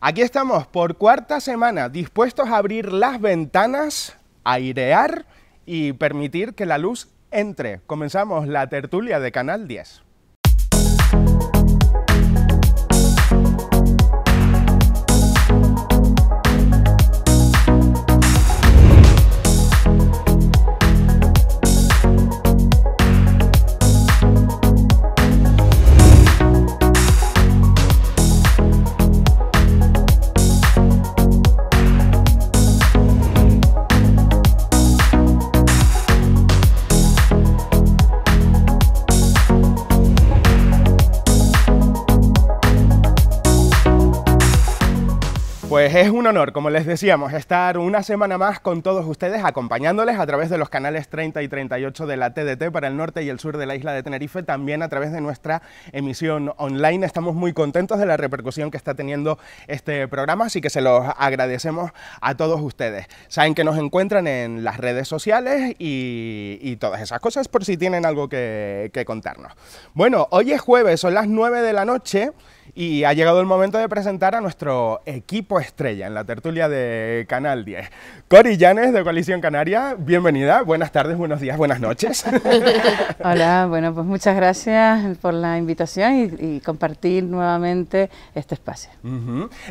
Aquí estamos por cuarta semana, dispuestos a abrir las ventanas, airear y permitir que la luz entre. Comenzamos la tertulia de Canal 10. Pues es un honor, como les decíamos, estar una semana más con todos ustedes, acompañándoles a través de los canales 30 y 38 de la TDT para el norte y el sur de la isla de Tenerife, también a través de nuestra emisión online. Estamos muy contentos de la repercusión que está teniendo este programa, así que se los agradecemos a todos ustedes. Saben que nos encuentran en las redes sociales y, todas esas cosas por si tienen algo que, que contarnos. Bueno, hoy es jueves, son las 9 de la noche. Y ha llegado el momento de presentar a nuestro equipo estrella en la tertulia de Canal 10. Cori Llanes, de Coalición Canaria, bienvenida. Buenas tardes, buenos días, buenas noches. Hola, bueno, pues muchas gracias por la invitación y, compartir nuevamente este espacio.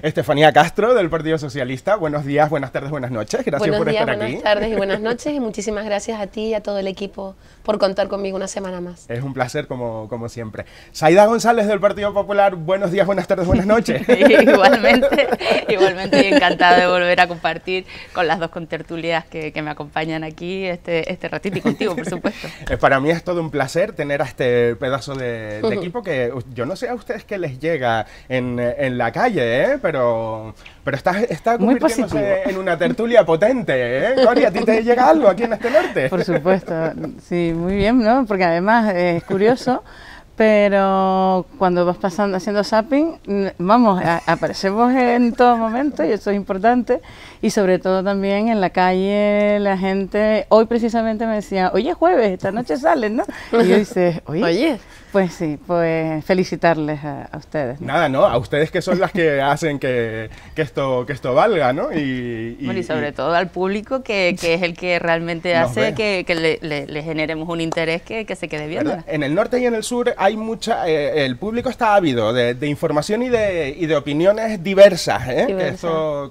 Estefanía Castro, del Partido Socialista, buenos días, buenas tardes, buenas noches. Gracias por estar aquí. Buenas tardes y buenas noches y muchísimas gracias a ti y a todo el equipo por contar conmigo una semana más. Es un placer como, como siempre. Saida González, del Partido Popular, buenos buenos días, buenas tardes, buenas noches. igualmente, igualmente encantada de volver a compartir con las dos contertulias que, que me acompañan aquí este, este ratito y contigo, por supuesto. Eh, para mí es todo un placer tener a este pedazo de, equipo que yo no sé a ustedes qué les llega en, en la calle, ¿eh? pero, pero está, está convirtiéndose en una tertulia potente. ¿eh? ¿a ti te llega algo aquí en este norte? Por supuesto, sí, muy bien, ¿no? Porque además eh, es curioso pero cuando vas pasando haciendo zapping, vamos, aparecemos en todo momento y eso es importante. Y sobre todo también en la calle, la gente, hoy precisamente me decía, oye, jueves, esta noche salen, ¿no? Y yo dices, oye pues sí, pues felicitarles a, ustedes. Nada, ¿no? A ustedes que son las que hacen que, esto, que esto valga, ¿no? Y, sobre todo al público que, es el que realmente hace que, le, generemos un interés que, se quede viendo. En el norte y en el sur hay mucha, eh, el público está ávido de, información y de, y de opiniones diversas. ¿eh?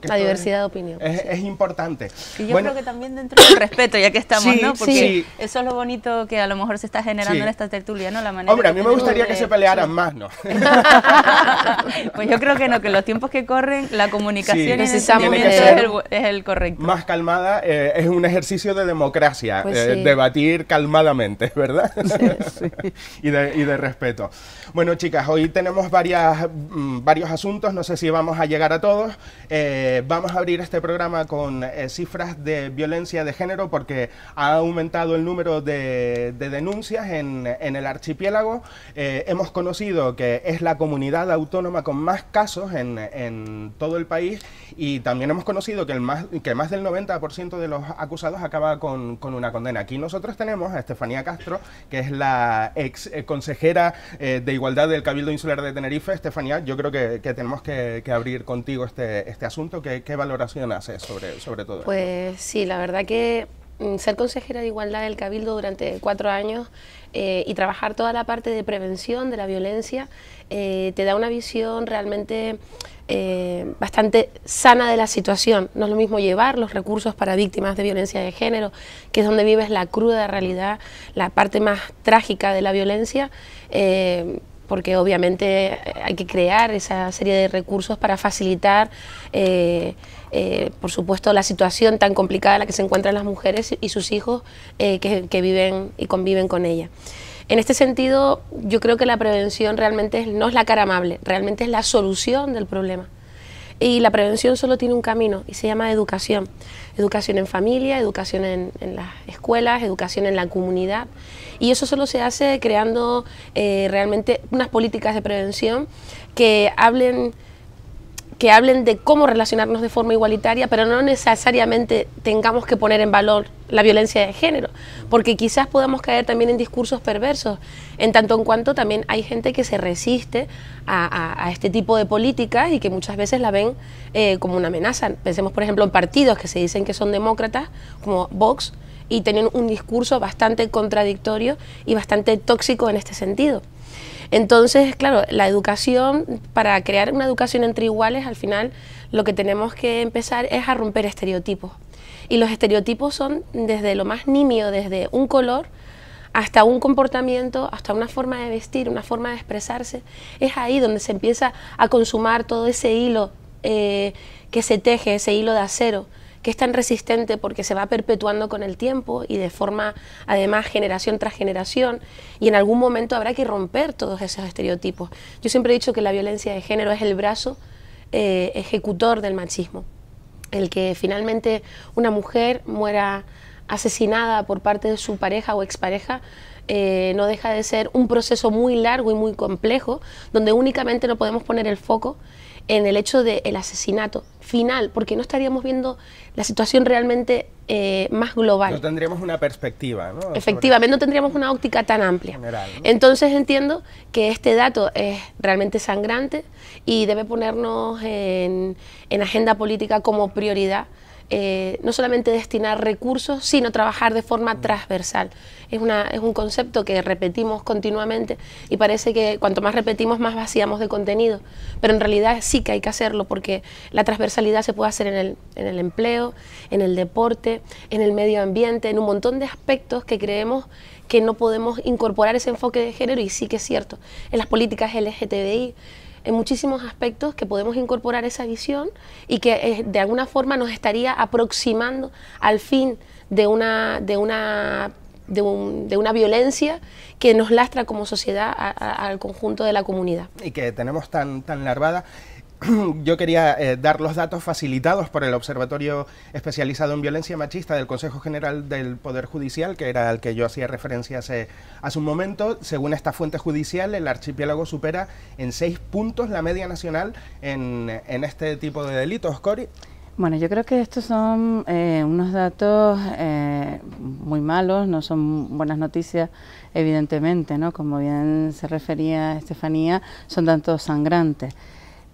La diversidad de opiniones. Es, importante. Y yo creo que también dentro del respeto, ya que estamos, ¿no? Porque eso es lo bonito que a lo mejor se está generando en esta tertulia, ¿no? La manera a mí me gustaría que se pelearan más, ¿no? pues yo creo que no, que los tiempos que corren, la comunicación es, el, correcto. Más calmada, eh, es un ejercicio de democracia, pues eh, debatir calmadamente, ¿verdad? y, de, y, de, respeto. Bueno, chicas, hoy tenemos varias, mm, varios asuntos, no sé si vamos a llegar a todos. Eh, vamos a abrir este programa con cifras de violencia de género porque ha aumentado el número de, denuncias en el archipiélago eh, hemos conocido que es la comunidad autónoma con más casos en, todo el país y también hemos conocido que, el más, que más del 90% de los acusados acaba con, una condena. Aquí nosotros tenemos a Estefanía Castro, que es la ex eh, consejera eh, de Igualdad del Cabildo Insular de Tenerife. Estefanía, yo creo que, tenemos que, abrir contigo este, este asunto. ¿Qué, valoración haces sobre, sobre todo? Pues sí, la verdad que Mm, ser consejera de igualdad del Cabildo durante cuatro años eh, y trabajar toda la parte de prevención de la violencia eh, te da una visión realmente eh, bastante sana de la situación. No es lo mismo llevar los recursos para víctimas de violencia de género, que es donde vives la cruda realidad, la parte más trágica de la violencia porque obviamente eh, hay que crear esa serie de recursos para facilitar, eh, eh, por supuesto, la situación tan complicada en la que se encuentran las mujeres y sus hijos que, que, viven y conviven con ella. En este sentido, yo creo que la prevención realmente no es la cara amable, realmente es la solución del problema. Y la prevención solo tiene un camino y se llama educación. Educación en familia, educación en, las escuelas, educación en la comunidad. Y eso solo se hace creando eh, realmente unas políticas de prevención que hablen que hablen de cómo relacionarnos de forma igualitaria, pero no necesariamente tengamos que poner en valor la violencia de género, porque quizás podamos caer también en discursos perversos, en tanto en cuanto también hay gente que se resiste a, este tipo de políticas y que muchas veces la ven eh, como una amenaza. Pensemos, por ejemplo, en partidos que se dicen que son demócratas, como Vox, y tienen un discurso bastante contradictorio y bastante tóxico en este sentido. Entonces, claro, la educación, para crear una educación entre iguales, al final lo que tenemos que empezar es a romper estereotipos. Y los estereotipos son desde lo más nimio, desde un color, hasta un comportamiento, hasta una forma de vestir, una forma de expresarse. Es ahí donde se empieza a consumar todo ese hilo eh, que se teje, ese hilo de acero que es tan resistente porque se va perpetuando con el tiempo y de forma, además, generación tras generación, y en algún momento habrá que romper todos esos estereotipos. Yo siempre he dicho que la violencia de género es el brazo eh, ejecutor del machismo, el que finalmente una mujer muera asesinada por parte de su pareja o expareja, eh, no deja de ser un proceso muy largo y muy complejo, donde únicamente no podemos poner el foco en el hecho del asesinato final, porque no estaríamos viendo la situación realmente eh, más global. No tendríamos una perspectiva, ¿no? Efectivamente, no tendríamos una óptica tan amplia. Entonces entiendo que este dato es realmente sangrante y debe ponernos en, en agenda política como prioridad eh, no solamente destinar recursos, sino trabajar de forma transversal. Es, una, es un concepto que repetimos continuamente y parece que cuanto más repetimos, más vaciamos de contenido. Pero en realidad sí que hay que hacerlo porque la transversalidad se puede hacer en el, en el empleo, en el deporte, en el medio ambiente, en un montón de aspectos que creemos que no podemos incorporar ese enfoque de género y sí que es cierto, en las políticas LGTBI, en muchísimos aspectos que podemos incorporar esa visión y que eh, de alguna forma nos estaría aproximando al fin de una, de una de, una violencia que nos lastra como sociedad al conjunto de la comunidad. Y que tenemos tan, tan larvada. yo quería eh, dar los datos facilitados por el Observatorio Especializado en Violencia Machista del Consejo General del Poder Judicial, que era al que yo hacía referencia hace, un momento. Según esta fuente judicial, el archipiélago supera en seis puntos la media nacional en, este tipo de delitos, Cori. Bueno, yo creo que estos son eh, unos datos eh, muy malos, no son buenas noticias, evidentemente, ¿no? Como bien se refería Estefanía, son datos sangrantes.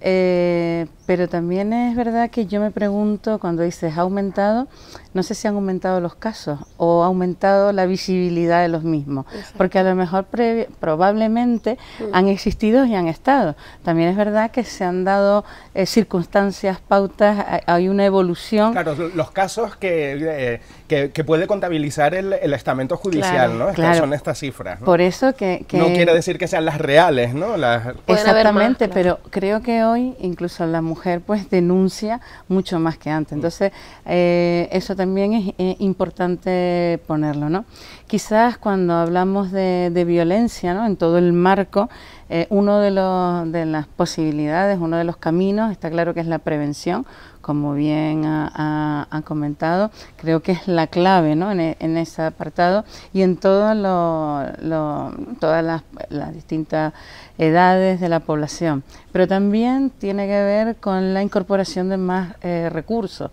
Eh, pero también es verdad que yo me pregunto cuando dices ha aumentado, no sé si han aumentado los casos o ha aumentado la visibilidad de los mismos, porque a lo mejor probablemente mm. han existido y han estado. También es verdad que se han dado eh, circunstancias, pautas, hay una evolución. Claro, los casos eh, que, que, puede contabilizar el, estamento judicial, ¿no? Estas, Son estas cifras. ¿no? Por eso que, No quiere decir que sean las reales, ¿no? Exactamente, pero creo que hoy hoy incluso la mujer pues denuncia mucho más que antes. Entonces eh, eso también es eh, importante ponerlo, ¿no? Quizás cuando hablamos de, violencia, ¿no? En todo el marco, eh, uno de, los, de las posibilidades, uno de los caminos, está claro que es la prevención, como bien ha, comentado, creo que es la clave ¿no? en, e, ese apartado y en todas las, distintas edades de la población. Pero también tiene que ver con la incorporación de más eh, recursos.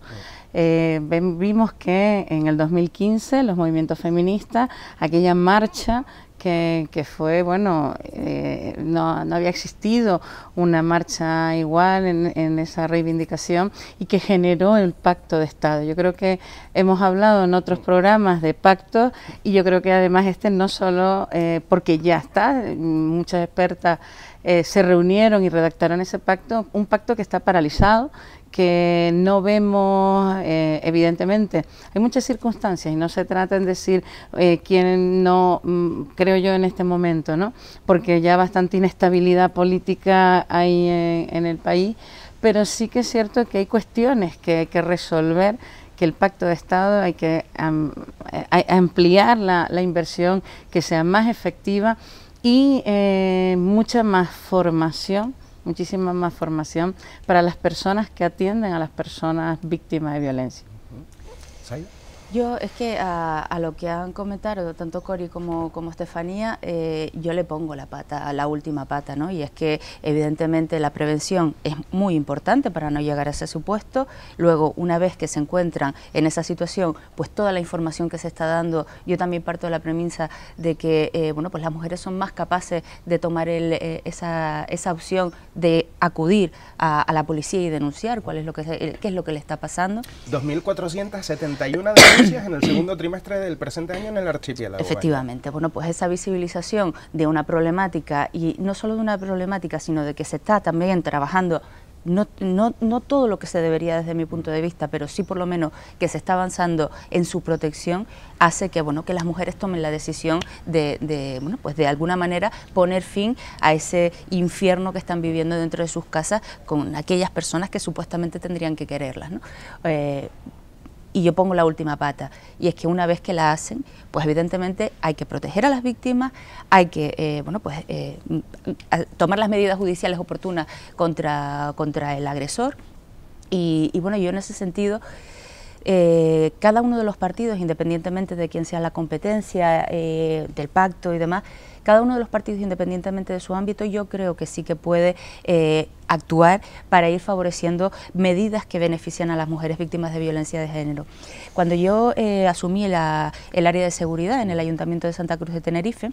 Eh, vimos que en el 2015 los movimientos feministas, aquella marcha que, fue, bueno, eh, no, no, había existido una marcha igual en, esa reivindicación y que generó el pacto de Estado. Yo creo que hemos hablado en otros programas de pactos y yo creo que además este no solo, eh, porque ya está, muchas expertas eh, se reunieron y redactaron ese pacto, un pacto que está paralizado que no vemos eh, evidentemente. Hay muchas circunstancias y no se trata en decir eh, quién no, mm, creo yo en este momento, ¿no? porque ya bastante inestabilidad política hay eh, en, el país, pero sí que es cierto que hay cuestiones que hay que resolver que el pacto de Estado hay que ampliar la, inversión, que sea más efectiva y mucha más formación muchísima más formación para las personas que atienden a las personas víctimas de violencia. Yo es que a, lo que han comentado tanto Cori como, como Estefanía, eh, yo le pongo la pata, la última pata, ¿no? Y es que evidentemente la prevención es muy importante para no llegar a ese supuesto. Luego, una vez que se encuentran en esa situación, pues toda la información que se está dando, yo también parto de la premisa de que, eh, bueno, pues las mujeres son más capaces de tomar eh, esa, esa, opción de acudir a, la policía y denunciar cuál es lo que, qué es lo que le está pasando. 2.471 de en el segundo trimestre del presente año en el archipiélago. Efectivamente, bueno, pues esa visibilización de una problemática, y no solo de una problemática, sino de que se está también trabajando no, no, todo lo que se debería desde mi punto de vista, pero sí por lo menos que se está avanzando en su protección, hace que, bueno, que las mujeres tomen la decisión de, bueno, pues de alguna manera poner fin a ese infierno que están viviendo dentro de sus casas con aquellas personas que supuestamente tendrían que quererlas. ¿no? Eh, y yo pongo la última pata. Y es que una vez que la hacen, pues evidentemente hay que proteger a las víctimas, hay que eh, bueno, pues, eh, tomar las medidas judiciales oportunas contra, contra el agresor. Y, bueno, yo en ese sentido... Eh, cada uno de los partidos, independientemente de quién sea la competencia, del pacto y demás, cada uno de los partidos, independientemente de su ámbito, yo creo que sí que puede eh, actuar para ir favoreciendo medidas que benefician a las mujeres víctimas de violencia de género. Cuando yo eh, asumí el área de seguridad en el Ayuntamiento de Santa Cruz de Tenerife,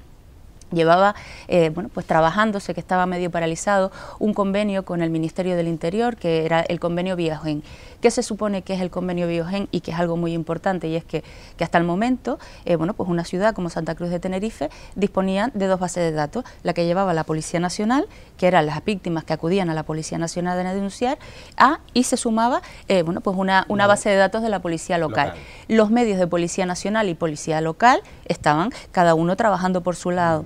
llevaba eh, bueno pues trabajándose que estaba medio paralizado un convenio con el Ministerio del Interior que era el convenio Viajen que se supone que es el convenio Biogen y que es algo muy importante y es que, hasta el momento, eh, bueno, pues una ciudad como Santa Cruz de Tenerife disponía de dos bases de datos, la que llevaba la Policía Nacional, que eran las víctimas que acudían a la Policía Nacional a denunciar, a, y se sumaba, eh, bueno, pues una, una, base de datos de la Policía local. Los medios de Policía Nacional y Policía Local estaban cada uno trabajando por su lado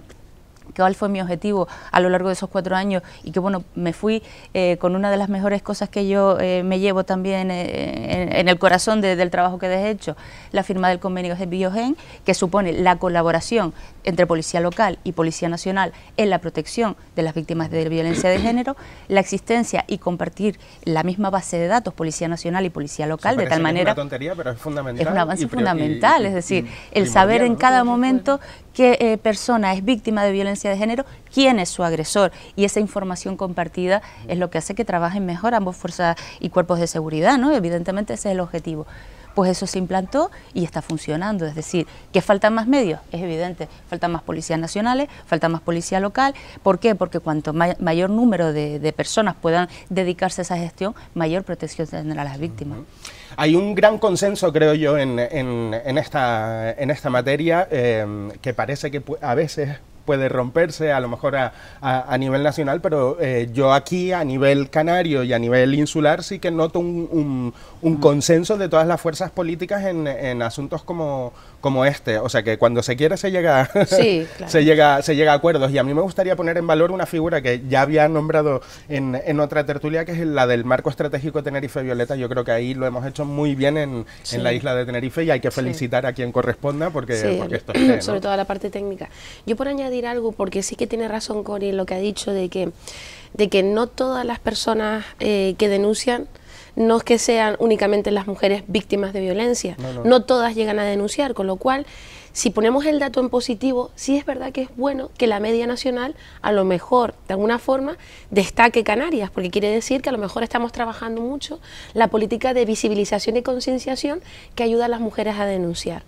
cuál fue mi objetivo a lo largo de esos cuatro años y que bueno, me fui eh, con una de las mejores cosas que yo eh, me llevo también eh, en, el corazón del trabajo que he hecho, la firma del convenio de Biogen, que supone la colaboración entre Policía Local y Policía Nacional en la protección de las víctimas de violencia de género, la existencia y compartir la misma base de datos Policía Nacional y Policía Local, de tal manera... Es una tontería, pero es fundamental. Es un avance fundamental, es decir, el saber en cada momento qué eh, persona es víctima de violencia de género, quién es su agresor. Y esa información compartida es lo que hace que trabajen mejor ambos fuerzas y cuerpos de seguridad, ¿no? Evidentemente ese es el objetivo. Pues eso se implantó y está funcionando. Es decir, que faltan más medios, es evidente. Faltan más policías nacionales, falta más policía local. ¿Por qué? Porque cuanto mayor número de, personas puedan dedicarse a esa gestión, mayor protección a las víctimas. Hay un gran consenso, creo yo, en, en, esta, en esta materia em, que parece que a veces puede romperse a lo mejor a, nivel nacional, pero eh, yo aquí a nivel canario y a nivel insular sí que noto un, un, un mm. consenso de todas las fuerzas políticas en, en asuntos como, como este. O sea que cuando se quiera se llega, se llega, se llega a acuerdos. Y a mí me gustaría poner en valor una figura que ya había nombrado en, en otra tertulia, que es la del marco estratégico Tenerife Violeta. Yo creo que ahí lo hemos hecho muy bien en, la isla de Tenerife y hay que felicitar a quien corresponda porque, esto es. Sobre todo la parte técnica. Yo por añadir algo, porque sí que tiene razón Cori en lo que ha dicho de que, de que no todas las personas eh, que denuncian no es que sean únicamente las mujeres víctimas de violencia, no, no todas llegan a denunciar, con lo cual si ponemos el dato en positivo, sí es verdad que es bueno que la media nacional a lo mejor, de alguna forma, destaque Canarias, porque quiere decir que a lo mejor estamos trabajando mucho la política de visibilización y concienciación que ayuda a las mujeres a denunciar.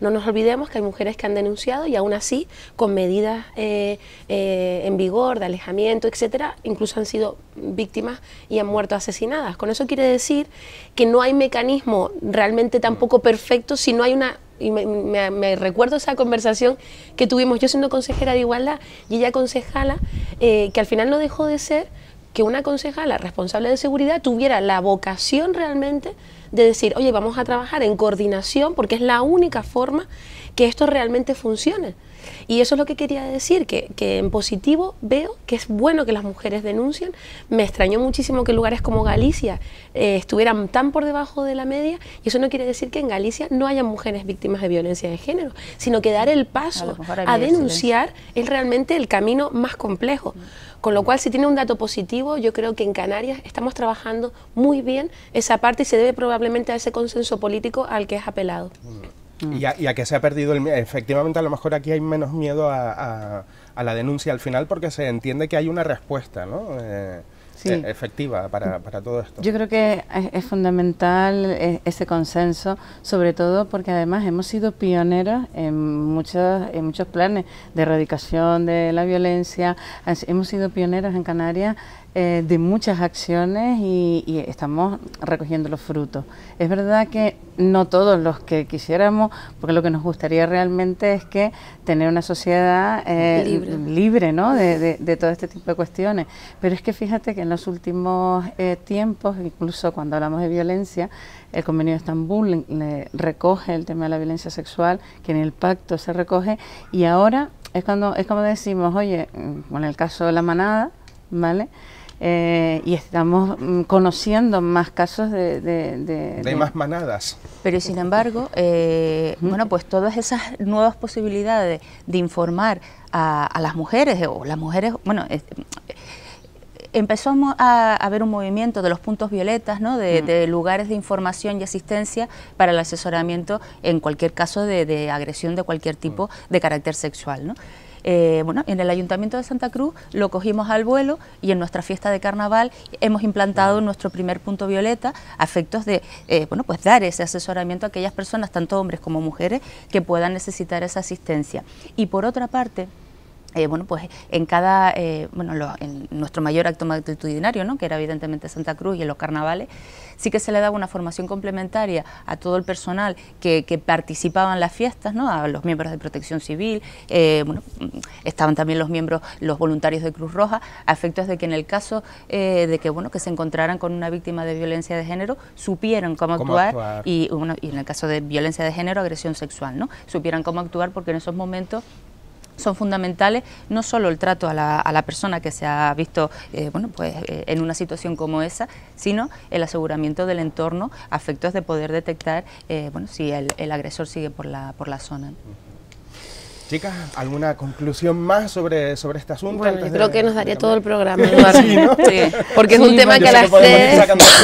No nos olvidemos que hay mujeres que han denunciado y aún así, con medidas eh, eh, en vigor, de alejamiento, etcétera, incluso han sido víctimas y han muerto asesinadas. Con eso quiere decir que no hay mecanismo realmente tampoco perfecto si no hay una y me recuerdo esa conversación que tuvimos yo siendo consejera de igualdad y ella concejala, eh, que al final no dejó de ser que una concejala responsable de seguridad tuviera la vocación realmente de decir, oye, vamos a trabajar en coordinación porque es la única forma que esto realmente funcione. Y eso es lo que quería decir, que, que en positivo veo que es bueno que las mujeres denuncien. Me extrañó muchísimo que lugares como Galicia eh, estuvieran tan por debajo de la media y eso no quiere decir que en Galicia no haya mujeres víctimas de violencia de género, sino que dar el paso a, denunciar es realmente el camino más complejo. Con lo cual, si tiene un dato positivo, yo creo que en Canarias estamos trabajando muy bien esa parte y se debe probablemente a ese consenso político al que es apelado. Mm. Y, a, y, que se ha perdido el Efectivamente, a lo mejor aquí hay menos miedo a, la denuncia al final porque se entiende que hay una respuesta, eh, eh, efectiva para, todo esto. Yo creo que es, fundamental eh, ese consenso, sobre todo porque además hemos sido pioneros en, muchos, en muchos planes de erradicación de la violencia, hemos sido pioneros en Canarias eh, de muchas acciones y, estamos recogiendo los frutos. Es verdad que no todos los que quisiéramos, porque lo que nos gustaría realmente es que tener una sociedad eh, libre. ¿no? De, de, todo este tipo de cuestiones. Pero es que fíjate que en los últimos eh, tiempos, incluso cuando hablamos de violencia, el convenio de Estambul recoge el tema de la violencia sexual, que en el pacto se recoge, y ahora es cuando es como decimos, oye, con mm, el caso de la manada, ¿vale? Eh, y estamos mm, conociendo más casos de... De, más manadas. Pero sin embargo, eh, bueno, pues todas esas nuevas posibilidades de informar a, las mujeres, o las mujeres, bueno... empezamos a, ver un movimiento de los puntos violetas, ¿no? de, lugares de información y asistencia para el asesoramiento en cualquier caso de, agresión de cualquier tipo de carácter sexual. ¿no? Eh, bueno, en el Ayuntamiento de Santa Cruz lo cogimos al vuelo y en nuestra fiesta de carnaval hemos implantado nuestro primer punto violeta a efectos de eh, bueno, pues dar ese asesoramiento a aquellas personas, tanto hombres como mujeres, que puedan necesitar esa asistencia. Y por otra parte, eh, bueno, pues en cada, eh, bueno, en nuestro mayor acto multitudinario, ¿no? que era evidentemente Santa Cruz y en los carnavales, sí que se le daba una formación complementaria a todo el personal que, que participaba en las fiestas, ¿no? a los miembros de protección civil, eh, bueno, estaban también los miembros, los voluntarios de Cruz Roja, a efectos de que en el caso de que, bueno, que se encontraran con una víctima de violencia de género, supieran cómo, actuar, actuar, Y, bueno, y en el caso de violencia de género, agresión sexual, ¿no? supieran cómo actuar porque en esos momentos son fundamentales, no solo el trato a la, a la persona que se ha visto eh, bueno, pues, eh, en una situación como esa, sino el aseguramiento del entorno afectos de poder detectar eh, bueno, si el, el, agresor sigue por la, por la zona. Chicas, ¿alguna conclusión más sobre, sobre este asunto? creo que nos daría todo el programa, Porque es un tema que las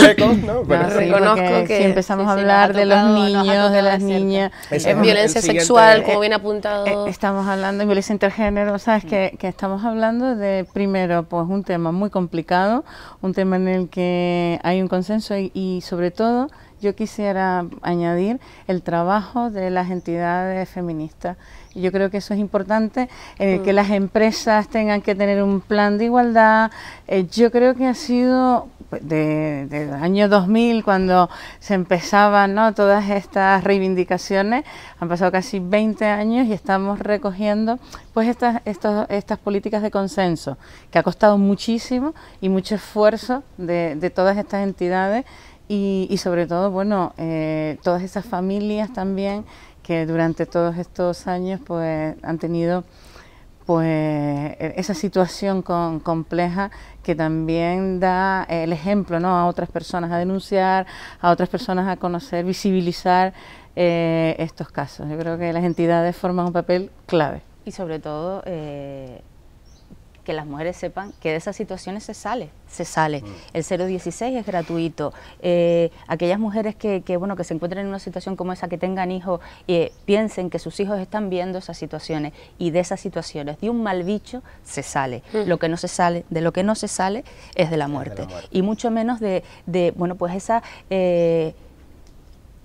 reconozco que... empezamos a hablar de los niños, de las niñas... en violencia sexual, como bien apuntado... Eh, estamos hablando de violencia intergénero, ¿sabes? Que, que estamos hablando de, primero, pues un tema muy complicado, un tema en el que hay un consenso y sobre todo yo quisiera añadir el trabajo de las entidades feministas. y Yo creo que eso es importante, eh, que mm. las empresas tengan que tener un plan de igualdad. Eh, yo creo que ha sido pues, de, de año 2000 cuando se empezaban todas estas reivindicaciones, han pasado casi 20 años y estamos recogiendo pues estas, estas políticas de consenso, que ha costado muchísimo y mucho esfuerzo de todas estas entidades y, sobre todo, bueno, eh, todas esas familias también que durante todos estos años pues han tenido pues e, esa situación con, compleja que también da eh, el ejemplo ¿no? a otras personas a denunciar, a otras personas a conocer, visibilizar eh, estos casos. Yo creo que las entidades forman un papel clave. Y sobre todo eh, que las mujeres sepan que de esas situaciones se sale, se sale. Mm. El 016 es gratuito. Eh, aquellas mujeres que, bueno, que se encuentren en una situación como esa, que tengan hijos, eh, piensen que sus hijos están viendo esas situaciones y de esas situaciones, de un mal bicho, se sale. Mm. Lo que no se sale, de lo que no se sale es de la muerte. Y mucho menos de, bueno, pues esa... Eh,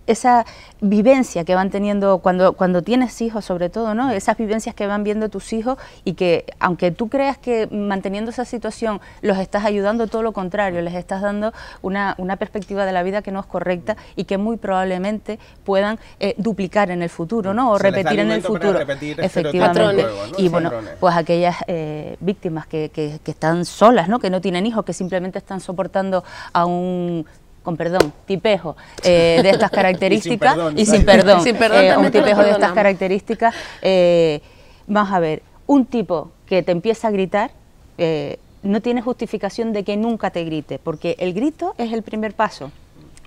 esa vivencia que van teniendo cuando, cuando tienes hijos, sobre todo, ¿no? Esas vivencias que van viendo tus hijos y que, aunque tú creas que manteniendo esa situación los estás ayudando, todo lo contrario, les estás dando una, una perspectiva de la vida que no es correcta y que muy probablemente puedan eh, duplicar en el futuro, ¿no? O repetir en el futuro. Efectivamente. Y bueno, pues aquellas eh, víctimas que, que, que están solas, ¿no? Que no tienen hijos, que simplemente están soportando a un con perdón, tipejo eh, de estas características y sin perdón, eh, un tipejo de estas características, eh, vamos a ver, un tipo que te empieza a gritar, eh, no tiene justificación de que nunca te grite, porque el grito es el primer paso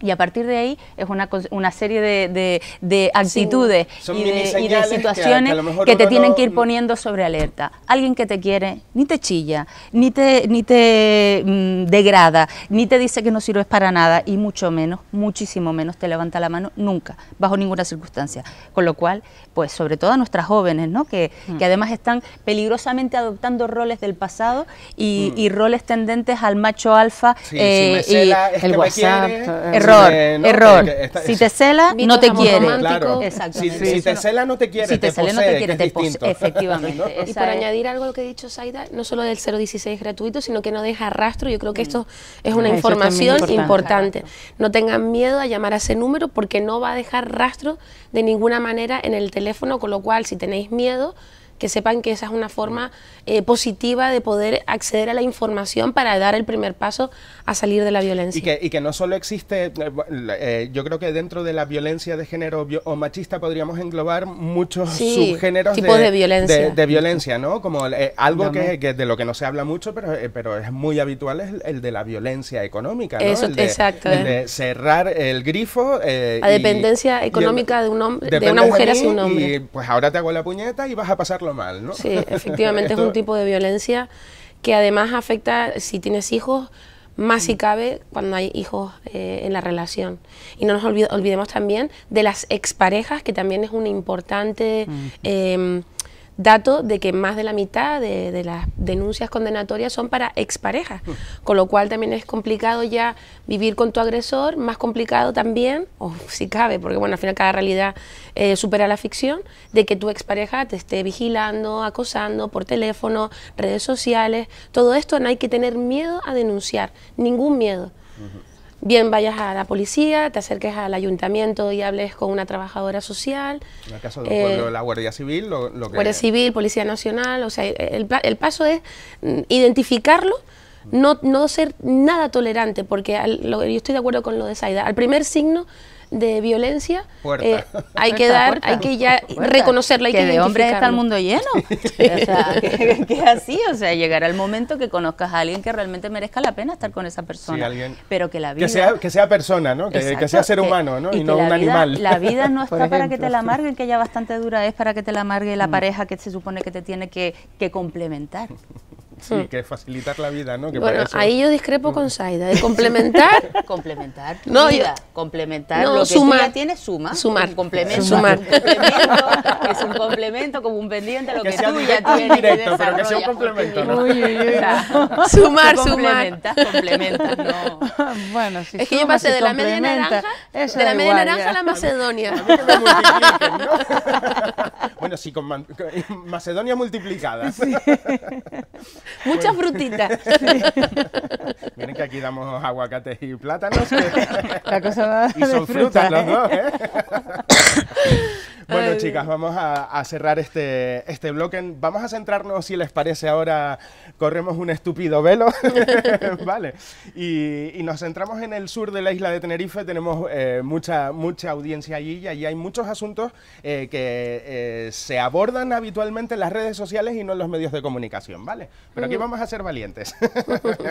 y a partir de ahí es una, serie de, actitudes y, de, situaciones que, te tienen que ir mm. poniendo sobre alerta. Alguien que te quiere ni te chilla, ni te, ni te mm, degrada, ni te dice que no sirves para nada y mucho menos, muchísimo menos te levanta la mano nunca, bajo ninguna circunstancia. Con lo cual, pues sobre todo a nuestras jóvenes, ¿no? que, mm. además están peligrosamente adoptando roles del pasado y, roles tendentes al macho alfa, eh, y, el WhatsApp, error, error. si te cela, no te quiere. Claro. Si, te cela, no te quiere. Si te, cela, no te quiere, Efectivamente. Y por añadir algo a lo que ha dicho Saida, no solo del 016 gratuito, sino que no deja rastro. Yo creo que esto mm. es una información importante. No tengan miedo a llamar a ese número porque no va a dejar rastro de ninguna manera en el teléfono, con lo cual, si tenéis miedo, que sepan que esa es una forma eh, positiva de poder acceder a la información para dar el primer paso a salir de la violencia. Y que, no solo existe, eh, eh, yo creo que dentro de la violencia de género o machista podríamos englobar muchos subgéneros tipos de, violencia. De, violencia, ¿no? Como algo que, de lo que no se habla mucho, pero, pero es muy habitual, es el, de la violencia económica. ¿no? el de, exacto. de cerrar el grifo. la dependencia económica de, un hombre, de una mujer hacia un hombre. Y pues ahora te hago la puñeta y vas a pasarlo mal, Sí, efectivamente es un tipo de violencia que además afecta si tienes hijos, más si cabe cuando hay hijos eh, en la relación. Y no nos olvidemos también de las exparejas, que también es un importante... Mm. Em, dato de que más de la mitad de, las denuncias condenatorias son para exparejas, mm. con lo cual también es complicado ya vivir con tu agresor, más complicado también, o si cabe, porque bueno, al final cada realidad eh, supera la ficción, de que tu expareja te esté vigilando, acosando por teléfono, redes sociales, todo esto no hay que tener miedo a denunciar, ningún miedo bien vayas a la policía, te acerques al ayuntamiento y hables con una trabajadora social. En el caso de eh, la Guardia Civil, Guardia Civil, Policía Nacional, o sea, el, el paso es mm, identificarlo, no, no ser nada tolerante, porque yo estoy de acuerdo con lo de Saida. Al primer signo de violencia, eh, hay que dar, hay que ya reconocerla y que, que de hombres está el mundo lleno. o que, es así, o sea, llegará al momento que conozcas a alguien que realmente merezca la pena estar con esa persona, pero que la vida que sea, que sea persona, ¿no? que, sea ser humano, ¿no? Y, no un animal. La vida no está para que te la amarguen, que ya bastante dura es para que te la amargue la mm. pareja que se supone que te tiene que complementar. Sí, mm. que es facilitar la vida, ¿no? Que bueno, ahí yo discrepo con Saida, mm. de complementar. complementar no, vida, complementar lo que tú ya tienes, suma. Sumar. Un complemento. Sumar. es un complemento como un pendiente a lo que, que tú ya tienes. Directo, que pero que sea un complemento, ¿no? Uy, uy, uy. Sumar, sumar. Complementas, no. Bueno, si Es que yo pasé de la media naranja, de la media naranja a la macedonia. A mí, que me Bueno, sí, con, eh, Macedonia multiplicada. Muchas Mucha frutita. Miren que aquí damos aguacates y plátanos. La cosa y son frutas los dos, ¿eh? Bueno, chicas, vamos a, cerrar este, este bloque. Vamos a centrarnos, si les parece, ahora corremos un estúpido velo. vale. Y, nos centramos en el sur de la isla de Tenerife. Tenemos eh, mucha, mucha audiencia allí y allí hay muchos asuntos eh, que eh, se abordan habitualmente en las redes sociales y no en los medios de comunicación, ¿vale? Pero aquí vamos a ser valientes.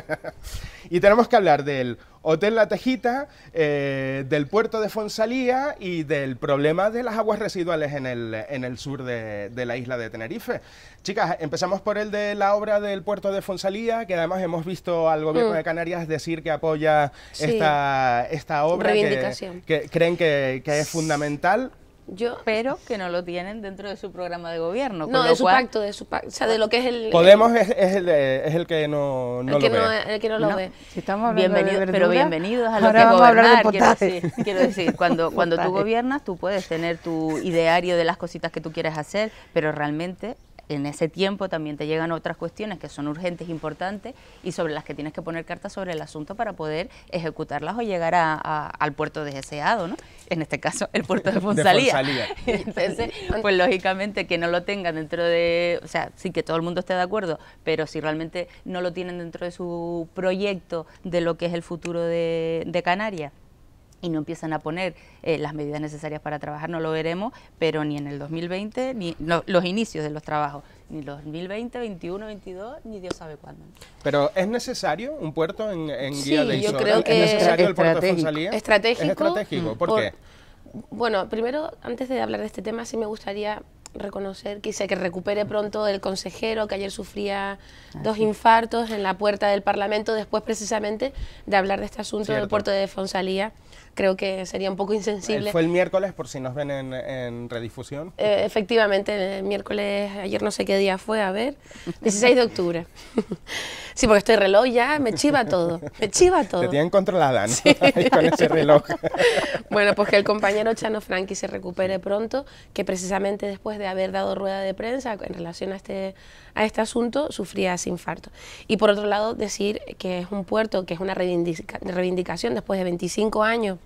y tenemos que hablar del Hotel La Tejita, del puerto de Fonsalía y del problema de las aguas residuales en el, en el sur de, de, la isla de Tenerife. Chicas, empezamos por el de la obra del puerto de Fonsalía, que además hemos visto al gobierno mm. de Canarias decir que apoya esta, esta obra, que, que, creen que, que es fundamental pero que no lo tienen dentro de su programa de gobierno. No, de su pacto, de su pacto, o sea, de lo que es el... Podemos es, el, que no, no lo ve. estamos pero bienvenidos a lo que gobernar. Quiero decir, quiero decir, cuando, cuando tú gobiernas, tú puedes tener tu ideario de las cositas que tú quieres hacer, pero realmente en ese tiempo también te llegan otras cuestiones que son urgentes, importantes y sobre las que tienes que poner cartas sobre el asunto para poder ejecutarlas o llegar a, al puerto deseado, ¿no? En este caso, el puerto de Fonsalía. Entonces, pues lógicamente que no lo tengan dentro de, o sea, sí que todo el mundo esté de acuerdo, pero si realmente no lo tienen dentro de su proyecto de lo que es el futuro de, de Canarias, y no empiezan a poner eh, las medidas necesarias para trabajar, no lo veremos, pero ni en el 2020, ni los inicios de los trabajos, ni 2020, 21, 22, ni Dios sabe cuándo. Pero ¿es necesario un puerto en, en Guía yo creo que ¿Es necesario el puerto de Fonsalía? ¿Estratégico? ¿Es estratégico? ¿Por, por qué? Bueno, primero, antes de hablar de este tema, sí me gustaría reconocer, quise que recupere pronto el consejero que ayer sufría dos infartos en la puerta del Parlamento después precisamente de hablar de este asunto del puerto de Fonsalía creo que sería un poco insensible. ¿Fue el miércoles por si nos ven en, redifusión? Eh, efectivamente, el miércoles, ayer no sé qué día fue, a ver, 16 de octubre. sí, porque estoy reloj ya me chiva todo, me chiva todo. Te tienen controlada, con ese reloj. bueno, pues que el compañero Chano Franky se recupere pronto, que precisamente después de haber dado rueda de prensa en relación a este, a este asunto, sufría ese infarto. Y por otro lado, decir que es un puerto, que es una reivindicación después de 25 años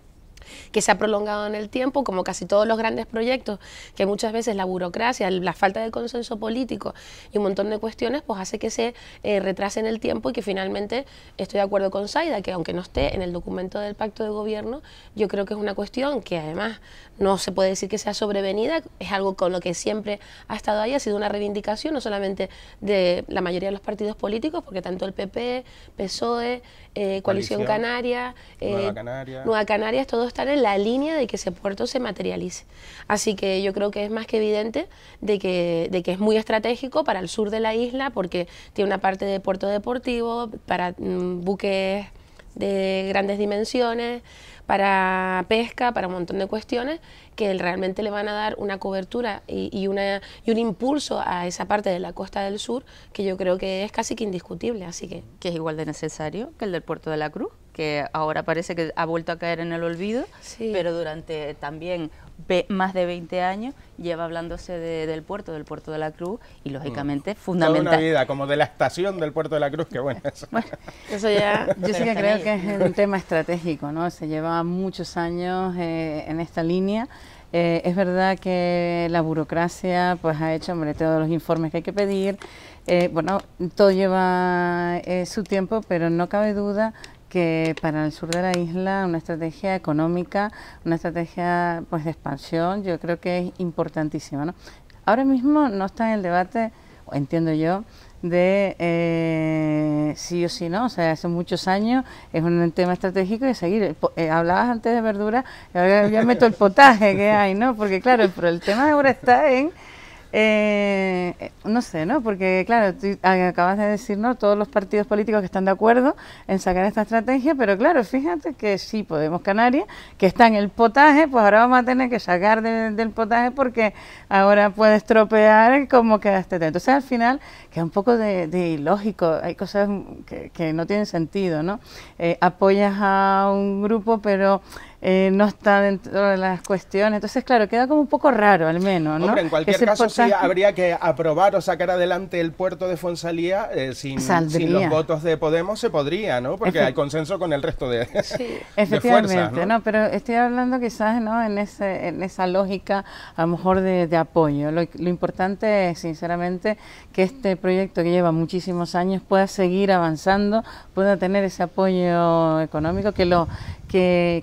que se ha prolongado en el tiempo, como casi todos los grandes proyectos, que muchas veces la burocracia, la falta de consenso político y un montón de cuestiones, pues hace que se eh, retrase en el tiempo y que finalmente estoy de acuerdo con Saida, que aunque no esté en el documento del pacto de gobierno, yo creo que es una cuestión que además no se puede decir que sea sobrevenida, es algo con lo que siempre ha estado ahí, ha sido una reivindicación no solamente de la mayoría de los partidos políticos, porque tanto el PP, PSOE, eh, Coalición, Canaria, Nueva eh, Canarias, Nueva Canarias todos estar en la línea de que ese puerto se materialice. Así que yo creo que es más que evidente de que, de que es muy estratégico para el sur de la isla porque tiene una parte de puerto deportivo, para mm, buques de grandes dimensiones, para pesca, para un montón de cuestiones que realmente le van a dar una cobertura y, una, y un impulso a esa parte de la costa del sur que yo creo que es casi que indiscutible. Así que... que es igual de necesario que el del puerto de la Cruz que ahora parece que ha vuelto a caer en el olvido, pero durante también más de 20 años lleva hablándose del puerto, del puerto de la Cruz y lógicamente mm. fundamental. Toda una vida, como de la estación del puerto de la Cruz, que bueno. Eso, eso ya... Yo sí que creo que es un tema estratégico, ¿no? Se lleva muchos años eh, en esta línea. Eh, es verdad que la burocracia pues ha hecho, hombre, todos los informes que hay que pedir. Eh, bueno, todo lleva su tiempo, pero no cabe duda que para el sur de la isla una estrategia económica, una estrategia pues de expansión, yo creo que es importantísima. ¿no? Ahora mismo no está en el debate, entiendo yo, de eh, sí o sí no, o sea, hace muchos años es un tema estratégico de seguir. Eh, hablabas antes de verdura, ahora ya meto el potaje que hay, ¿no? Porque claro, pero el tema ahora está en eh, eh, no sé, ¿no? Porque, claro, acabas de no todos los partidos políticos que están de acuerdo en sacar esta estrategia, pero claro, fíjate que sí, Podemos Canarias, que está en el potaje, pues ahora vamos a tener que sacar del potaje porque ahora puede estropear como queda este Entonces, al final, que es un poco de, ilógico, hay cosas que, no tienen sentido, ¿no? Eh, apoyas a un grupo, pero eh, no está dentro de las cuestiones. Entonces, claro, queda como un poco raro al menos, ¿no? en cualquier caso sí habría que aprobar o sacar adelante el puerto de Fonsalía eh, sin, sin, los votos de Podemos se podría, ¿no? Porque hay consenso con el resto de, sí. Efectivamente, ¿no? Pero estoy hablando quizás ¿no? en, en esa lógica a lo mejor de, apoyo. Lo, importante es, sinceramente, que este proyecto que lleva muchísimos años pueda seguir avanzando, pueda tener ese apoyo económico que lo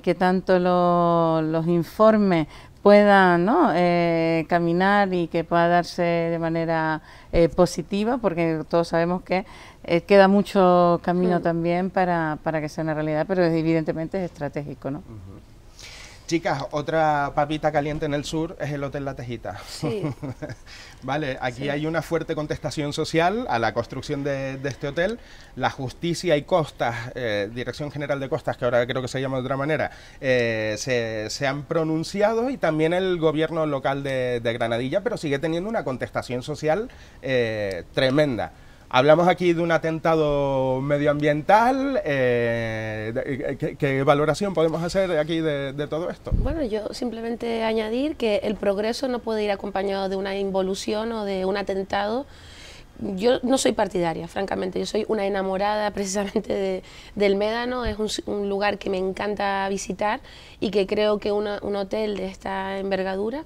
que, tanto los informes puedan eh, caminar y que pueda darse de manera eh, positiva, porque todos sabemos que eh, queda mucho camino también para, para, que sea una realidad, pero evidentemente es estratégico. ¿no? Chicas, otra papita caliente en el sur es el Hotel La Tejita. vale, aquí hay una fuerte contestación social a la construcción de, este hotel. La Justicia y Costas, eh, Dirección General de Costas, que ahora creo que se llama de otra manera, eh, se, han pronunciado y también el gobierno local de, Granadilla, pero sigue teniendo una contestación social eh, tremenda. Hablamos aquí de un atentado medioambiental. Eh, eh, eh, ¿qué, valoración podemos hacer aquí de, todo esto? Bueno, yo simplemente añadir que el progreso no puede ir acompañado de una involución o de un atentado. Yo no soy partidaria, francamente, yo soy una enamorada precisamente de, del Médano, es un, lugar que me encanta visitar y que creo que un hotel de esta envergadura,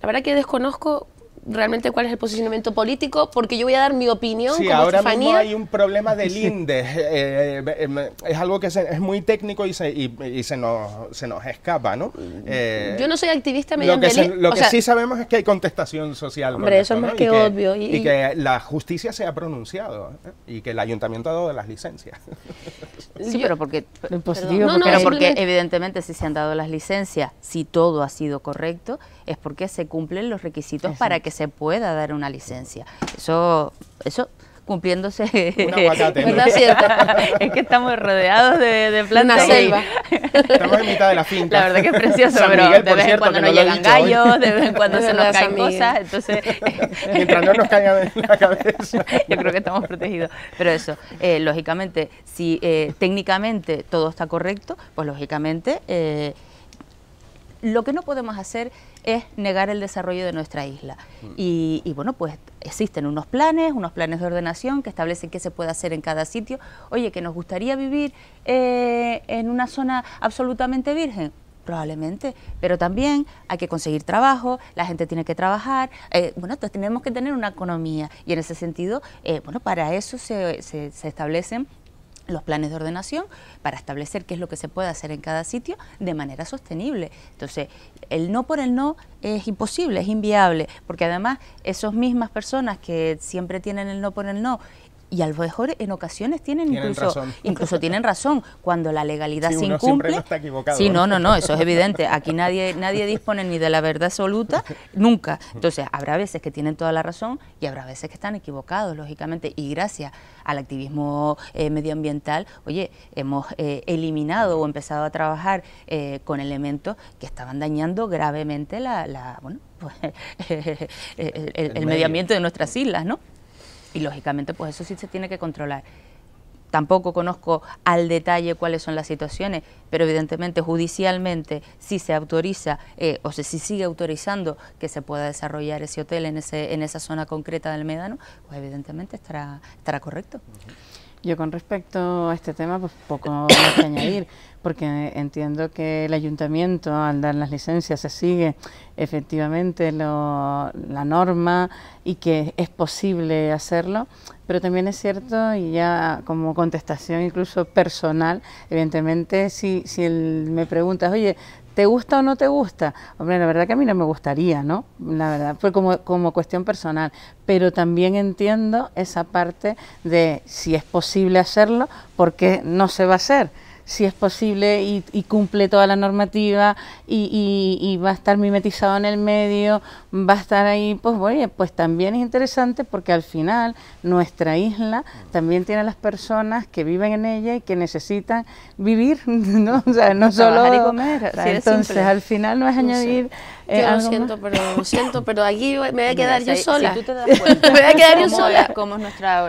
la verdad que desconozco realmente cuál es el posicionamiento político, porque yo voy a dar mi opinión. Sí, ahora Estefanía. mismo hay un problema del INDE. Eh, eh, es algo que es muy técnico y se, y, se, nos, se nos escapa, ¿no? Eh, yo no soy activista medioambiental. Lo que, e. lo que sí sabemos es que hay contestación social. Hombre, eso es más que, y que, obvio. Y, que la justicia se ha pronunciado y que el ayuntamiento ha dado las licencias. Sí, pero porque, no, no, porque evidentemente si se han dado las licencias, si todo ha sido correcto, es porque se cumplen los requisitos para que se pueda dar una licencia. Eso, eso cumpliéndose. Un aguacate. es que estamos rodeados de, de plantas Una selva. Estamos en mitad de la finca. La verdad que es precioso, pero de vez en cuando nos llegan gallos, de vez en cuando se nos caen cosas, entonces... Mientras no nos la cabeza. Yo creo que estamos protegidos. Pero eso, eh, lógicamente, si eh, técnicamente todo está correcto, pues lógicamente... Eh, lo que no podemos hacer es negar el desarrollo de nuestra isla. Mm. Y, bueno, pues existen unos planes, unos planes de ordenación que establecen qué se puede hacer en cada sitio. Oye, que nos gustaría vivir eh, en una zona absolutamente virgen. Probablemente, pero también hay que conseguir trabajo, la gente tiene que trabajar, eh, bueno, entonces tenemos que tener una economía y en ese sentido, eh, bueno, para eso se, se establecen los planes de ordenación para establecer qué es lo que se puede hacer en cada sitio de manera sostenible. Entonces, el no por el no es imposible, es inviable, porque además esas mismas personas que siempre tienen el no por el no y a lo mejor en ocasiones tienen, incluso razón. incluso tienen razón cuando la legalidad se uno incumple no sí no no no eso es evidente aquí nadie nadie dispone ni de la verdad absoluta nunca entonces habrá veces que tienen toda la razón y habrá veces que están equivocados lógicamente y gracias al activismo eh, medioambiental oye hemos eh, eliminado o empezado a trabajar eh, con elementos que estaban dañando gravemente la, bueno el, medioambiente el medio ambiente de nuestras islas no y lógicamente pues eso sí se tiene que controlar. Tampoco conozco al detalle cuáles son las situaciones, pero evidentemente judicialmente si se autoriza eh, o si sigue autorizando que se pueda desarrollar ese hotel en, ese, en esa zona concreta del Médano, pues evidentemente estará, estará correcto. Yo con respecto a este tema, pues poco más que añadir, porque entiendo que el ayuntamiento al dar las licencias se sigue efectivamente la norma y que es posible hacerlo, pero también es cierto, y ya como contestación incluso personal, evidentemente si, si me preguntas, oye, ¿Te gusta o no te gusta? Hombre, la verdad que a mí no me gustaría, ¿no? La verdad, fue como, cuestión personal. Pero también entiendo esa parte de si es posible hacerlo, ¿por qué no se va a hacer? si es posible y, cumple toda la normativa y, va a estar mimetizado en el medio, va a estar ahí, pues oye, pues también es interesante porque al final nuestra isla también tiene las personas que viven en ella y que necesitan vivir, ¿no? O sea, no solo comer. entonces, al final no es añadir eh, yo lo siento, pero siento, pero aquí me voy a quedar yo sola. me voy a quedar yo sola. Como es nuestra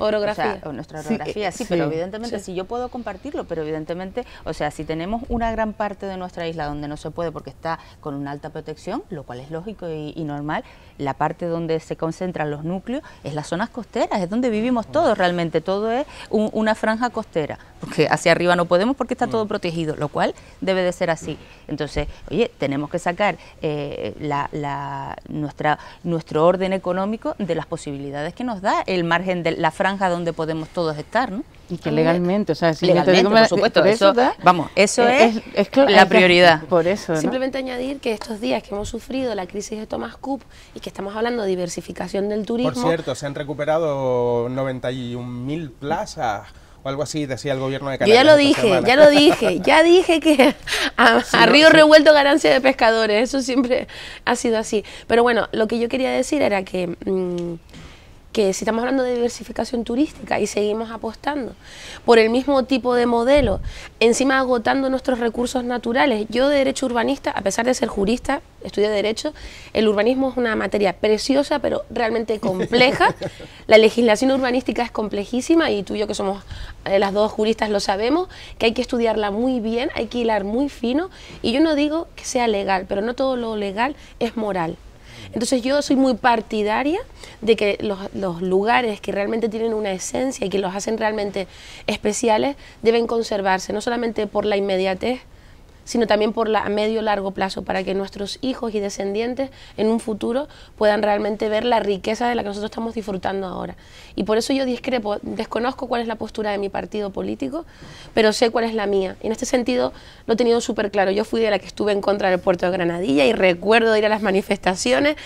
orografía. nuestra orografía, eh, sí, pero evidentemente si yo puedo compartirlo, pero evidentemente, o sea, si tenemos una gran parte de nuestra isla donde no se puede porque está con una alta protección, lo cual es lógico y, normal, la parte donde se concentran los núcleos es las zonas costeras, es donde vivimos todos realmente, todo es una franja costera, porque hacia arriba no podemos porque está todo protegido, lo cual debe de ser así. Entonces, oye, tenemos que sacar eh, la, nuestra, nuestro orden económico de las posibilidades que nos da el margen de la franja donde podemos todos estar, ¿no? Y que legalmente, o sea, si legalmente, por supuesto, eso, vamos, eso es, la prioridad. Por eso. Simplemente añadir que estos días que hemos sufrido la crisis de Thomas Cook y que estamos hablando de diversificación del turismo. Por cierto, se han recuperado 91.000 plazas o algo así, decía el gobierno de Canarias. ya lo dije, ya lo dije, ya dije que a, Río Revuelto ganancia de pescadores, eso siempre ha sido así. Pero bueno, lo que yo quería decir era que... Mm, que si estamos hablando de diversificación turística y seguimos apostando por el mismo tipo de modelo, encima agotando nuestros recursos naturales. Yo de derecho urbanista, a pesar de ser jurista, estudié derecho, el urbanismo es una materia preciosa pero realmente compleja. La legislación urbanística es complejísima y tú y yo que somos eh, las dos juristas lo sabemos, que hay que estudiarla muy bien, hay que hilar muy fino y yo no digo que sea legal, pero no todo lo legal es moral. Entonces yo soy muy partidaria de que los, lugares que realmente tienen una esencia y que los hacen realmente especiales deben conservarse, no solamente por la inmediatez, sino también por la, a medio largo plazo, para que nuestros hijos y descendientes en un futuro puedan realmente ver la riqueza de la que nosotros estamos disfrutando ahora. Y por eso yo discrepo, desconozco cuál es la postura de mi partido político, pero sé cuál es la mía. en este sentido lo he tenido súper claro. Yo fui de la que estuve en contra del puerto de Granadilla y recuerdo ir a las manifestaciones,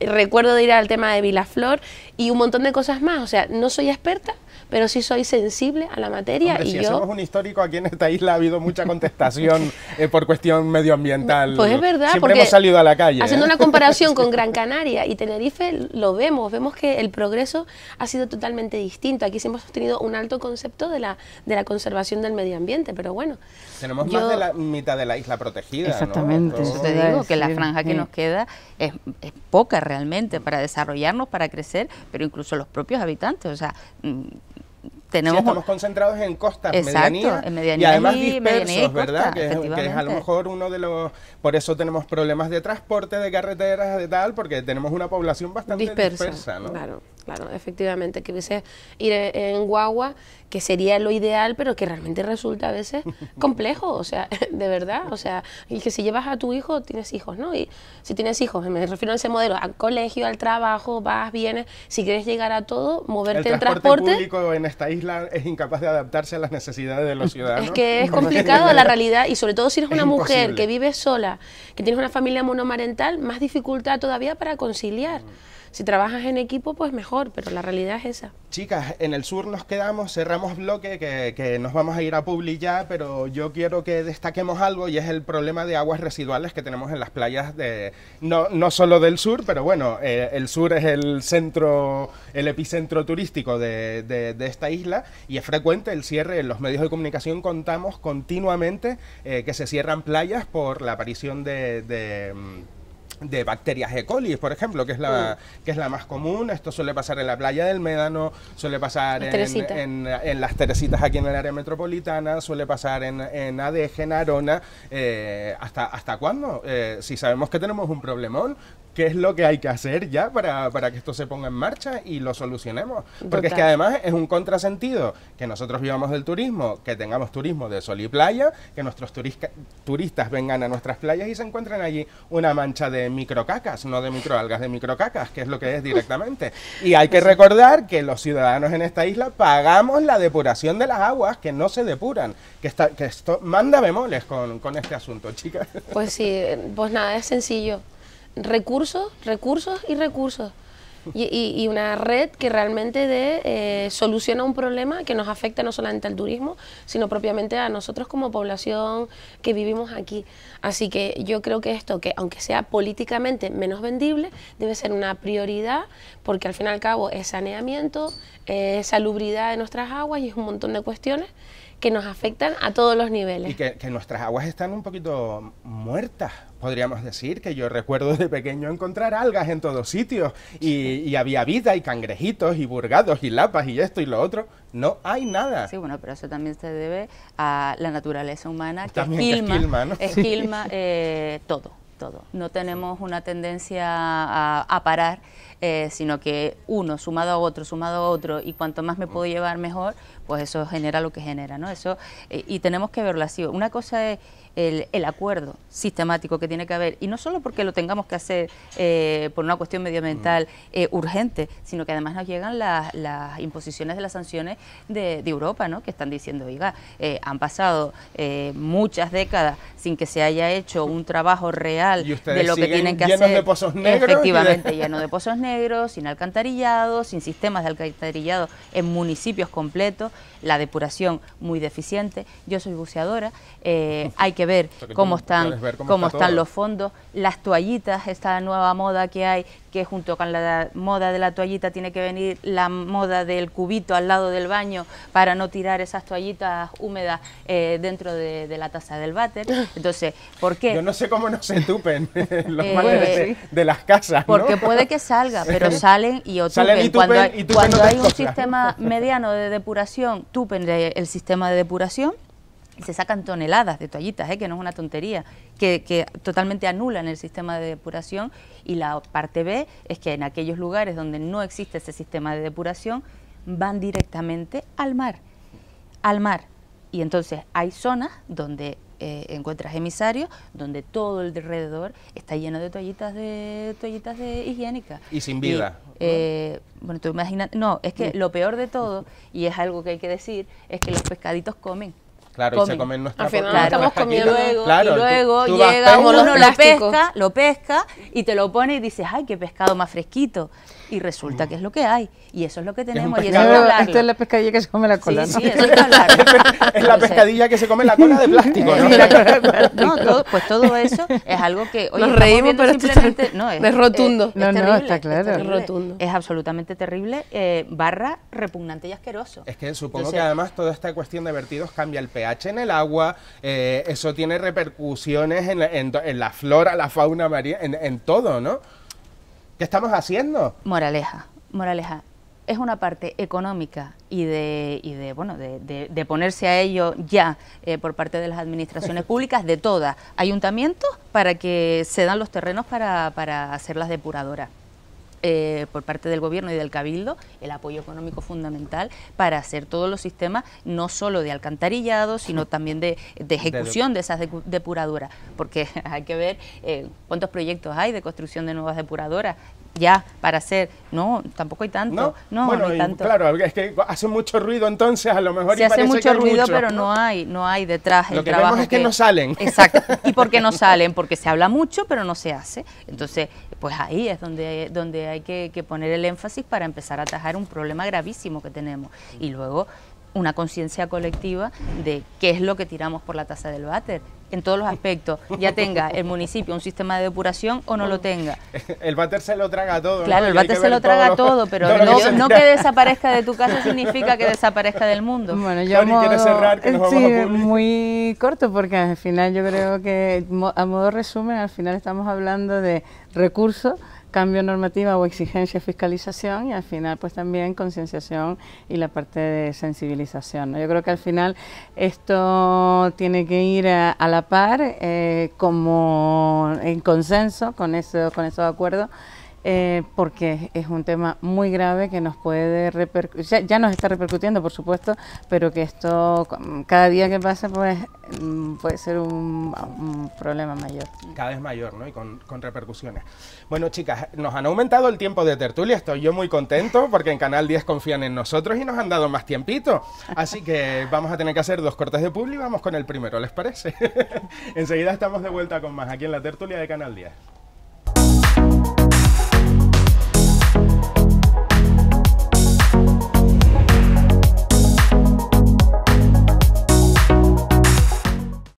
recuerdo ir al tema de Vilaflor y un montón de cosas más. O sea, no soy experta, pero sí soy sensible a la materia. y si somos un histórico, aquí en esta isla ha habido mucha contestación eh, por cuestión medioambiental. Pues es verdad. Siempre porque hemos salido a la calle. Haciendo ¿eh? una comparación con Gran Canaria y Tenerife, lo vemos, vemos que el progreso ha sido totalmente distinto. Aquí siempre hemos tenido un alto concepto de la, de la conservación del medio ambiente, pero bueno. Tenemos más de la mitad de la isla protegida. Exactamente. ¿no? Eso te digo, que la franja que nos queda es, es poca realmente para desarrollarnos, para crecer, pero incluso los propios habitantes. O sea, mm, tenemos... estamos concentrados en costas, y además dispersos, ¿verdad? Que es, a lo mejor uno de los... Por eso tenemos problemas de transporte, de carreteras, de tal, porque tenemos una población bastante dispersa, ¿no? Claro. Claro, efectivamente, que hubiese ir e, en guagua, que sería lo ideal, pero que realmente resulta a veces complejo, o sea, de verdad, o sea, y que si llevas a tu hijo, tienes hijos, ¿no? Y si tienes hijos, me refiero a ese modelo, al colegio, al trabajo, vas, vienes, si quieres llegar a todo, moverte en transporte. El transporte público en esta isla es incapaz de adaptarse a las necesidades de los ciudadanos. Es que es complicado la realidad, y sobre todo si eres una mujer que vive sola, que tienes una familia monomarental, más dificultad todavía para conciliar. Mm. Si trabajas en equipo, pues mejor, pero la realidad es esa. Chicas, en el sur nos quedamos, cerramos bloque, que, que nos vamos a ir a Publi ya, pero yo quiero que destaquemos algo y es el problema de aguas residuales que tenemos en las playas, de no, no solo del sur, pero bueno, eh, el sur es el centro, el epicentro turístico de, de, esta isla y es frecuente el cierre. En los medios de comunicación contamos continuamente eh, que se cierran playas por la aparición de de bacterias E. coli, por ejemplo, que es la mm. que es la más común. Esto suele pasar en la playa del Médano, suele pasar en, las Teresitas aquí en el área metropolitana, suele pasar en, en ADG, en Arona. Eh, ¿hasta, ¿Hasta cuándo? Eh, si sabemos que tenemos un problemón, qué es lo que hay que hacer ya para, que esto se ponga en marcha y lo solucionemos. Porque es que además es un contrasentido que nosotros vivamos del turismo, que tengamos turismo de sol y playa, que nuestros turistas vengan a nuestras playas y se encuentren allí una mancha de microcacas, no de microalgas, de microcacas, que es lo que es directamente. Y hay que pues recordar que los ciudadanos en esta isla pagamos la depuración de las aguas que no se depuran, que, está, que esto manda bemoles con, con este asunto, chicas. Pues sí, pues nada, es sencillo recursos, recursos y recursos. Y, una red que realmente de, eh, soluciona un problema que nos afecta no solamente al turismo, sino propiamente a nosotros como población que vivimos aquí. Así que yo creo que esto, que aunque sea políticamente menos vendible, debe ser una prioridad, porque al fin y al cabo es saneamiento, eh, es salubridad de nuestras aguas y es un montón de cuestiones que nos afectan a todos los niveles. Y que, que nuestras aguas están un poquito muertas, podríamos decir que yo recuerdo de pequeño encontrar algas en todos sitios y, había vida y cangrejitos y burgados y lapas y esto y lo otro. No hay nada. Sí, bueno, pero eso también se debe a la naturaleza humana que filma esquilma, eh, eh, todo, todo. No tenemos una tendencia a parar eh, sino que uno sumado a otro, sumado a otro, y cuanto más me puedo llevar mejor, pues eso genera lo que genera, ¿no? Eso, eh, y tenemos que verlo así. Una cosa es el, acuerdo sistemático que tiene que haber, y no solo porque lo tengamos que hacer eh, por una cuestión medioambiental urgente, sino que además nos llegan las, imposiciones de las sanciones de, Europa, ¿no? Que están diciendo, oiga, han pasado muchas décadas sin que se haya hecho un trabajo real de lo que tienen que hacer. pozos efectivamente, lleno de pozos negros sin alcantarillado, sin sistemas de alcantarillado en municipios completos, la depuración muy deficiente. Yo soy buceadora, eh, hay que ver cómo están, cómo, están los fondos, las toallitas, esta nueva moda que hay, que junto con la moda de la toallita tiene que venir la moda del cubito al lado del baño para no tirar esas toallitas húmedas eh, dentro de, la taza del váter. Entonces, ¿por qué? Yo no sé cómo no se tupen los eh, de, las casas. Porque puede que salga, pero salen y otros cuando hay, hay un sistema mediano de depuración, tupen el sistema de depuración se sacan toneladas de toallitas, ¿eh? que no es una tontería, que, que, totalmente anulan el sistema de depuración y la parte B es que en aquellos lugares donde no existe ese sistema de depuración van directamente al mar, al mar. Y entonces hay zonas donde eh, encuentras emisarios, donde todo el alrededor está lleno de toallitas de toallitas de higiénicas. Y sin vida. Eh, bueno, tú imaginas, no, es que lo peor de todo, y es algo que hay que decir, es que los pescaditos comen. Claro, y se comen nuestra Al estamos comiendo y luego llega uno, lo pesca, lo pesca y te lo pone y dices, ay, qué pescado más fresquito y resulta que es lo que hay. Y eso es lo que tenemos. y es la pescadilla que se come la cola. Sí, es la pescadilla que se come la cola de plástico. No, no todo, pues todo eso es algo que. Oye, Nos reímos, pero simplemente, no, es, es rotundo. Eh, es, no, no, está claro. Es, rotundo. es absolutamente terrible, eh, barra repugnante y asqueroso. Es que supongo que además toda esta cuestión de vertidos cambia el pH en el agua, eh, eso tiene repercusiones en la, en, la flora, la fauna marina, en, en todo, ¿no? ¿Qué estamos haciendo? Moraleja, moraleja. Es una parte económica y de, y de bueno, de, ponerse a ello ya eh, por parte de las administraciones públicas, de todas, ayuntamientos, para que se dan los terrenos para, para hacer las depuradoras. Eh, por parte del Gobierno y del Cabildo el apoyo económico fundamental para hacer todos los sistemas, no solo de alcantarillado, sino también de, ejecución de esas depuradoras, porque hay que ver eh, cuántos proyectos hay de construcción de nuevas depuradoras, ya para hacer, no, tampoco hay tanto, no, hay tanto. claro, es que hace mucho ruido entonces, a lo mejor se hace mucho ruido, mucho. pero no hay, no hay detrás lo el que trabajo es que, que, no salen. Exacto. ¿Y por qué no salen? Porque se habla mucho, pero no se hace. Entonces, pues ahí es donde, donde hay que, que, poner el énfasis para empezar a atajar un problema gravísimo que tenemos. Y luego una conciencia colectiva de qué es lo que tiramos por la taza del váter en todos los aspectos, ya tenga el municipio un sistema de depuración o no lo tenga. El váter se lo traga todo. Claro, el váter se lo traga todo, pero no, que desaparezca de tu casa significa que desaparezca del mundo. Bueno, yo Tony, modo, cerrar, sí, muy corto porque al final yo creo que a modo resumen, al final estamos hablando de recursos cambio normativa o exigencia de fiscalización y al final pues también concienciación y la parte de sensibilización. Yo creo que al final esto tiene que ir a, la par eh, como en consenso con, eso, con esos acuerdos eh, porque es un tema muy grave que nos puede repercutir, ya, nos está repercutiendo por supuesto, pero que esto mm, cada día que pasa pues mm, puede ser un, problema mayor. Cada vez mayor, ¿no? Y con, con, repercusiones. Bueno chicas, nos han aumentado el tiempo de tertulia, estoy yo muy contento porque en Canal 10 confían en nosotros y nos han dado más tiempito, así que vamos a tener que hacer dos cortes de publi y vamos con el primero, ¿les parece? Enseguida estamos de vuelta con más aquí en la tertulia de Canal 10.